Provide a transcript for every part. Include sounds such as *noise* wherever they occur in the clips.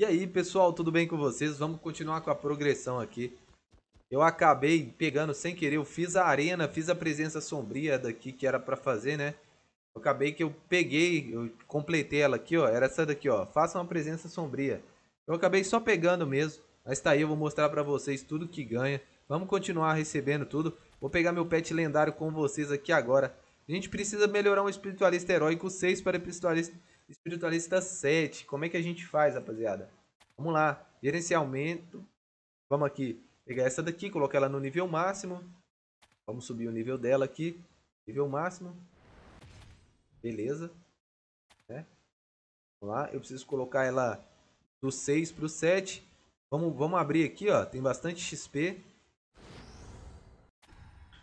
E aí, pessoal, tudo bem com vocês? Vamos continuar com a progressão aqui. Eu acabei pegando sem querer, eu fiz a arena, fiz a presença sombria daqui que era para fazer, né? Eu acabei que eu peguei, eu completei ela aqui, ó, era essa daqui, ó, faça uma presença sombria. Eu acabei só pegando mesmo, mas tá aí, eu vou mostrar para vocês tudo que ganha. Vamos continuar recebendo tudo. Vou pegar meu pet lendário com vocês aqui agora. A gente precisa melhorar um espiritualista heróico 6 para espiritualista Espiritualista 7. Como é que a gente faz, rapaziada? Vamos lá. Gerenciamento. Vamos aqui. Pegar essa daqui, colocar ela no nível máximo. Vamos subir o nível dela aqui. Nível máximo. Beleza. Né? Vamos lá. Eu preciso colocar ela do 6 para o 7. Vamos, vamos abrir aqui, ó. Tem bastante XP.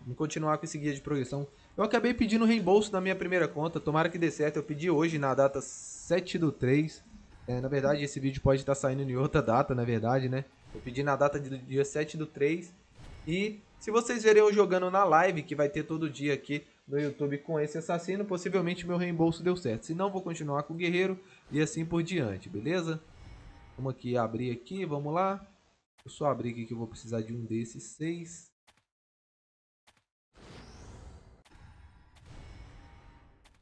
Vamos continuar com esse guia de progressão. Eu acabei pedindo reembolso da minha primeira conta, tomara que dê certo. Eu pedi hoje, na data 7 do 3. É, na verdade, esse vídeo pode estar saindo em outra data, na verdade, né? Eu pedi na data do dia 7 do 3. E se vocês verem eu jogando na live, que vai ter todo dia aqui no YouTube com esse assassino, possivelmente meu reembolso deu certo. Se não, vou continuar com o guerreiro e assim por diante, beleza? Vamos aqui abrir aqui, vamos lá. Eu só abrir aqui que eu vou precisar de um desses seis.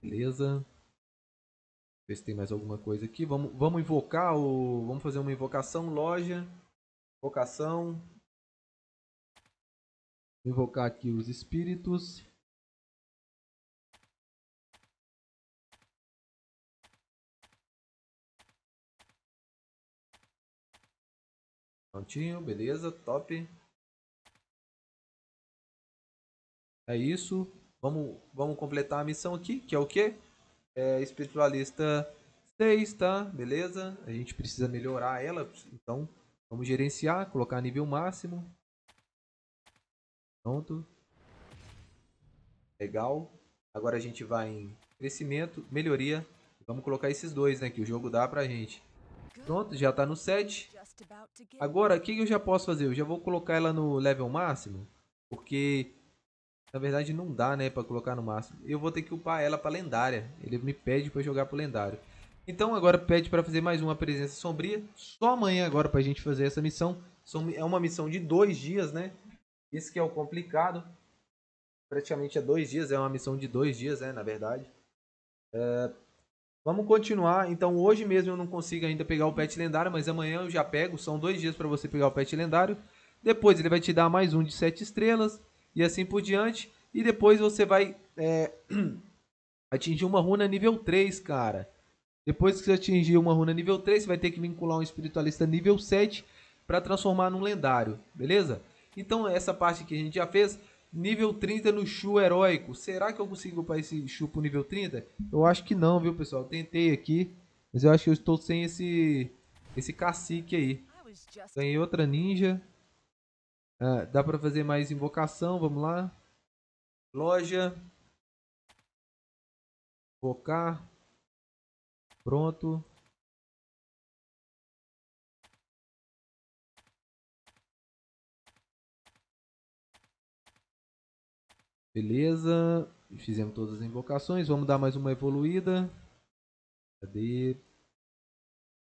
Beleza. Ver se tem mais alguma coisa aqui. Vamos, vamos invocar o. Vamos fazer uma invocação, loja. Invocação. Invocar aqui os espíritos. Prontinho, beleza, top. É isso. Vamos, vamos completar a missão aqui, que é o quê? É, espiritualista 6, tá? Beleza? A gente precisa melhorar ela, então vamos gerenciar, colocar nível máximo. Pronto. Legal. Agora a gente vai em crescimento, melhoria. Vamos colocar esses dois, né? Que o jogo dá pra gente. Pronto, já tá no 7. Agora, o que eu já posso fazer? Eu já vou colocar ela no level máximo. Porque na verdade não dá, né, para colocar no máximo. Eu vou ter que upar ela para lendária. Ele me pede para jogar pro lendário. Então agora pede para fazer mais uma presença sombria. Só amanhã agora pra gente fazer essa missão. É uma missão de dois dias, né? Esse que é o complicado. Praticamente é dois dias, é uma missão de dois dias, né, na verdade. É... Vamos continuar. Então hoje mesmo eu não consigo ainda pegar o pet lendário, mas amanhã eu já pego. São dois dias para você pegar o pet lendário. Depois ele vai te dar mais um de sete estrelas e assim por diante. E depois você vai é, *clears throat* atingir uma runa nível 3, cara. Depois que você atingir uma runa nível 3, você vai ter que vincular um espiritualista nível 7 para transformar num lendário, beleza? Então essa parte que a gente já fez, nível 30 no Shu heróico. Será que eu consigo para esse Shu pro nível 30? Eu acho que não, viu, pessoal? Eu tentei aqui, mas eu acho que eu estou sem esse esse cacique aí. Ganhei outra ninja. Ah, dá para fazer mais invocação, vamos lá. Loja. Invocar. Pronto. Beleza. Fizemos todas as invocações. Vamos dar mais uma evoluída. Cadê?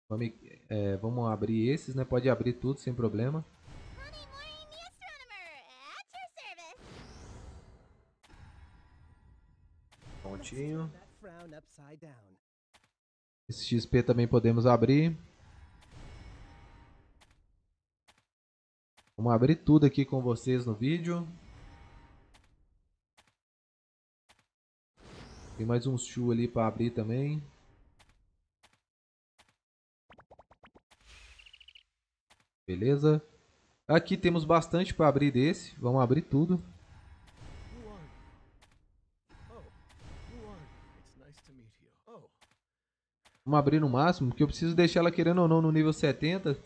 Vamos, é, vamos abrir esses, né? Pode abrir tudo sem problema. Esse XP também podemos abrir. Vamos abrir tudo aqui com vocês no vídeo. Tem mais um shoe ali para abrir também. Beleza. Aqui temos bastante para abrir desse. Vamos abrir tudo. Vamos abrir no máximo, porque eu preciso deixar ela querendo ou não no nível 70.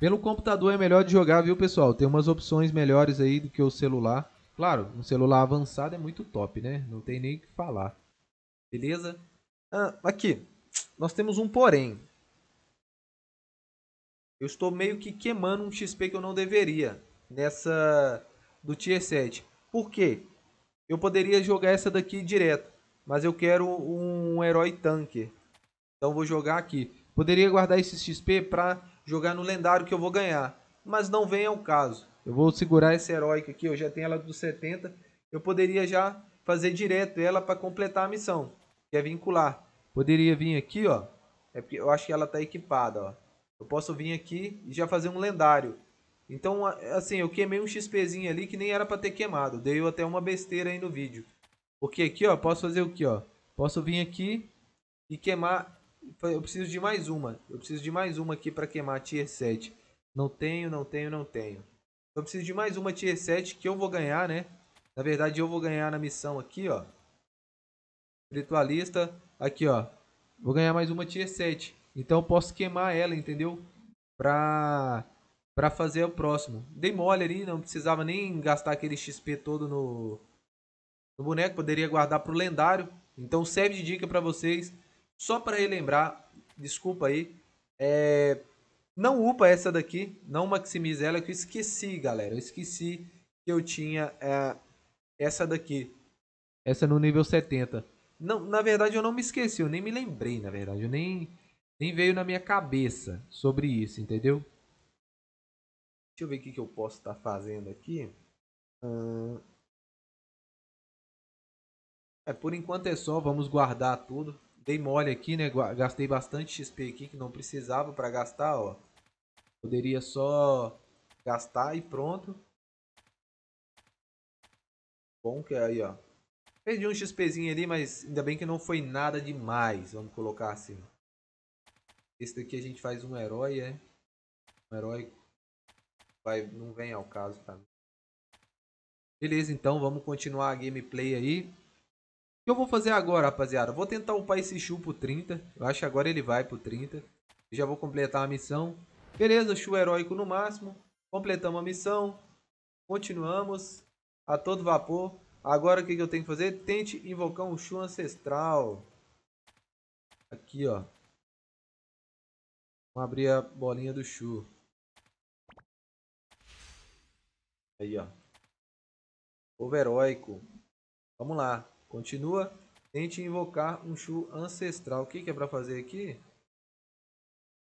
Pelo computador é melhor de jogar, viu, pessoal? Tem umas opções melhores aí do que o celular. Claro, um celular avançado é muito top, né? Não tem nem o que falar. Beleza? Ah, aqui, nós temos um porém. Eu estou meio que queimando um XP que eu não deveria nessa do Tier 7. Por quê? Eu poderia jogar essa daqui direto, mas eu quero um herói tanque. Então vou jogar aqui. Poderia guardar esses XP para jogar no lendário que eu vou ganhar, mas não vem ao caso. Eu vou segurar esse herói aqui, eu já tenho ela dos 70. Eu poderia já fazer direto ela para completar a missão, que é vincular. Poderia vir aqui, ó. É porque eu acho que ela está equipada, ó. Eu posso vir aqui e já fazer um lendário. Então, assim, eu queimei um XPzinho ali que nem era para ter queimado. Dei até uma besteira aí no vídeo. Porque aqui, ó, posso fazer o que, ó? Posso vir aqui e queimar... Eu preciso de mais uma. Eu preciso de mais uma aqui para queimar a Tier 7. Não tenho, não tenho, não tenho. Eu preciso de mais uma Tier 7 que eu vou ganhar, né? Na verdade, eu vou ganhar na missão aqui, ó. Espiritualista. Aqui, ó. Vou ganhar mais uma Tier 7. Então, eu posso queimar ela, entendeu? Pra para fazer o próximo. Dei mole ali, não precisava nem gastar aquele XP todo no, no boneco, poderia guardar pro lendário. Então serve de dica para vocês, só para relembrar, desculpa aí, é... não upa essa daqui, não maximize ela, que eu esqueci, galera. Eu esqueci que eu tinha é... essa daqui, essa no nível 70. Não, na verdade eu não me esqueci, eu nem me lembrei, na verdade, eu nem, nem veio na minha cabeça sobre isso, entendeu? Deixa eu ver o que, que eu posso estar tá fazendo aqui. É, por enquanto é só, vamos guardar tudo. Dei mole aqui, né? Gastei bastante XP aqui que não precisava para gastar, ó. Poderia só gastar e pronto. Bom que é aí, ó. Perdi um XPzinho ali, mas ainda bem que não foi nada demais. Vamos colocar assim. Esse daqui a gente faz um herói, é? Um herói vai, não vem ao caso para mim. Beleza, então vamos continuar a gameplay aí. O que eu vou fazer agora, rapaziada? Vou tentar upar esse Shu pro 30. Eu acho que agora ele vai pro 30. já vou completar a missão. Beleza, Shu heróico no máximo. Completamos a missão. Continuamos. A todo vapor. Agora o que, que eu tenho que fazer? Tente invocar um Shu ancestral. Aqui, ó. Vamos abrir a bolinha do Shu. Aí, ó. Povo heróico. Vamos lá. Continua. Tente invocar um Shu ancestral. O que, que é para fazer aqui?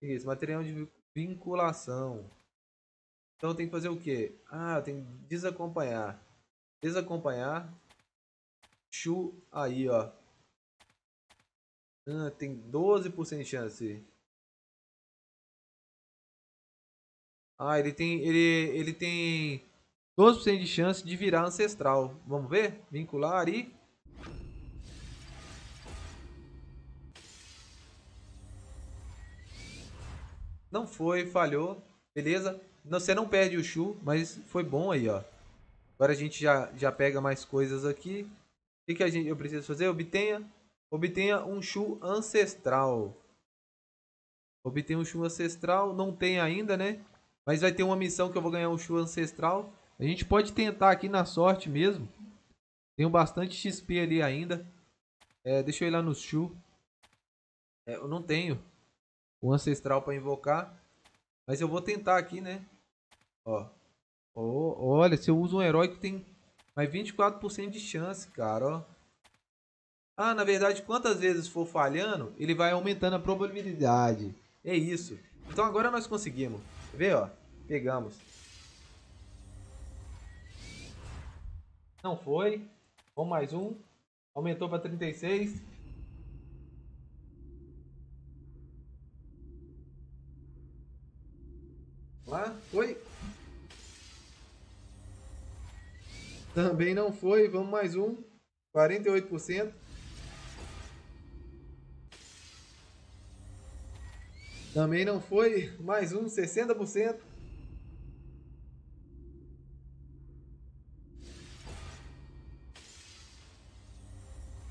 Isso, material de vinculação. Então tem que fazer o que? Ah, tem que desacompanhar. Desacompanhar. Chu aí, ó. Ah, tem 12% de chance. Ah, ele tem. Ele, ele tem 12% de chance de virar ancestral. Vamos ver? Vincular e... Não foi, falhou. Beleza? Você não perde o Shu, mas foi bom aí, ó. Agora a gente já, já pega mais coisas aqui. O que, que a gente, eu preciso fazer? Obtenha, obtenha um Shu Ancestral. Obtenha um Shu Ancestral. Não tem ainda, né? Mas vai ter uma missão que eu vou ganhar um Shu Ancestral. A gente pode tentar aqui na sorte mesmo. Tenho bastante XP ali ainda. É, deixa eu ir lá no Shu. É, eu não tenho o Ancestral para invocar. Mas eu vou tentar aqui, né? Ó. Oh, olha, se eu uso um herói que tem mais 24% de chance, cara, ó. Ah, na verdade, quantas vezes for falhando, ele vai aumentando a probabilidade. É isso. Então agora nós conseguimos. Vê, ó. Pegamos. Não foi. Vamos mais um. Aumentou para 36. Lá, foi. Também não foi. Vamos mais um. 48%. Também não foi. Mais um, 60%.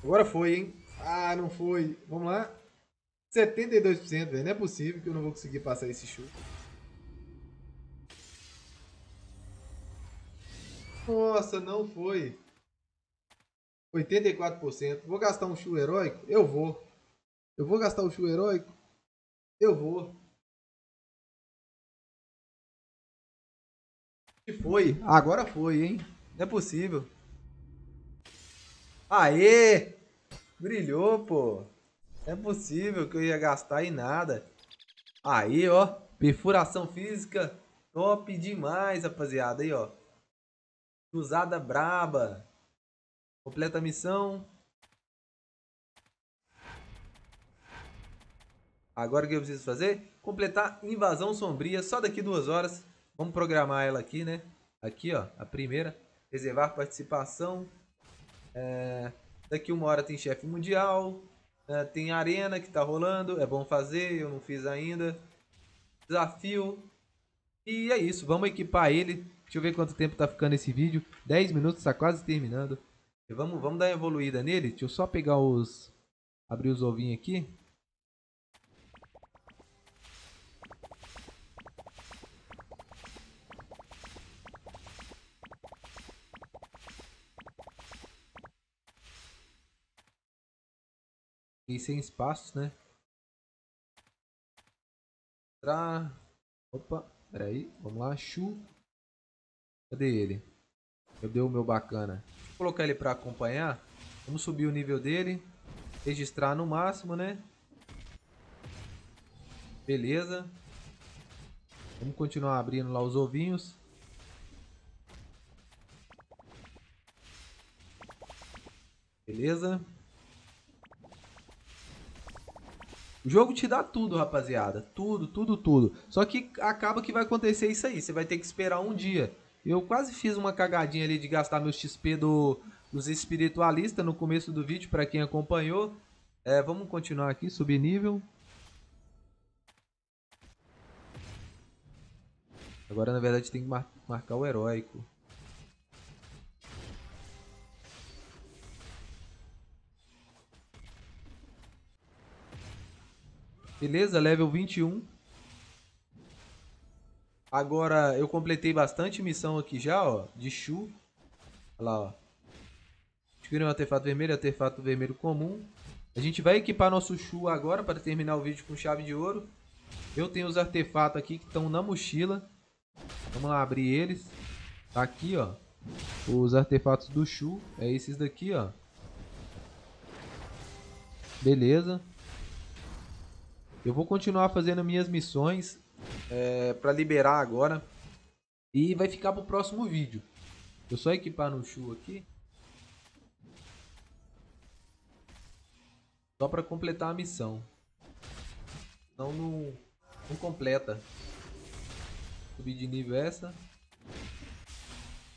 Agora foi, hein? Ah, não foi. Vamos lá. 72%, velho. Não é possível que eu não vou conseguir passar esse chute. Nossa, não foi. 84%. Vou gastar um chute heróico? Eu vou. Eu vou gastar o um chute heróico? Eu vou. E foi. Agora foi, hein? Não é possível. Aê! Brilhou, pô. é possível que eu ia gastar em nada. Aí, ó. Perfuração física. Top demais, rapaziada. Aí, ó. Cruzada braba. Completa a missão. Agora o que eu preciso fazer? Completar Invasão Sombria só daqui duas horas. Vamos programar ela aqui, né? Aqui, ó, a primeira. Reservar participação. É... Daqui uma hora tem chefe mundial, eh, tem arena que tá rolando, é bom fazer, eu não fiz ainda. Desafio. E é isso, vamos equipar ele. Deixa eu ver quanto tempo tá ficando esse vídeo. 10 minutos, tá quase terminando. E vamos, vamos dar uma evoluída nele. Deixa eu só pegar os... Abrir os ovinhos aqui. E sem espaços, né? Tra... Opa, peraí. Vamos lá, Chu. Cadê ele? Eu dei o meu bacana. Vou colocar ele para acompanhar. Vamos subir o nível dele. Registrar no máximo, né? Beleza. Vamos continuar abrindo lá os ovinhos. Beleza. O jogo te dá tudo, rapaziada. Tudo, tudo, tudo. Só que acaba que vai acontecer isso aí. Você vai ter que esperar um dia. Eu quase fiz uma cagadinha ali de gastar meu XP do, dos espiritualistas no começo do vídeo, para quem acompanhou. É, vamos continuar aqui, subir nível. Agora, na verdade, tem que mar marcar o heróico. Beleza, level 21. Agora, eu completei bastante missão aqui já, ó. De Shu. Olha lá, ó. Descobri um artefato vermelho, artefato vermelho comum. A gente vai equipar nosso Shu agora para terminar o vídeo com chave de ouro. Eu tenho os artefatos aqui que estão na mochila. Vamos lá abrir eles. Tá aqui, ó. Os artefatos do Shu. É esses daqui, ó. Beleza. Eu vou continuar fazendo minhas missões é, para liberar agora. E vai ficar pro próximo vídeo. Eu só equipar no Shu aqui. Só para completar a missão. não, não completa. Subir de nível essa.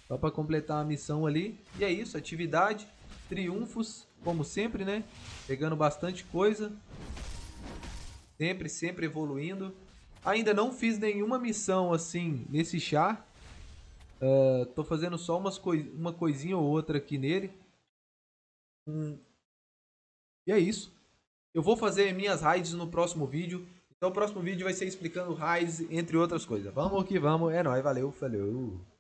Só para completar a missão ali. E é isso, atividade. Triunfos, como sempre, né? Pegando bastante coisa. Sempre, sempre evoluindo. Ainda não fiz nenhuma missão assim nesse chá. Uh, tô fazendo só umas coi uma coisinha ou outra aqui nele. Hum. E é isso. Eu vou fazer minhas raids no próximo vídeo. Então o próximo vídeo vai ser explicando raids, entre outras coisas. Vamos que vamos. É nóis, valeu, falou.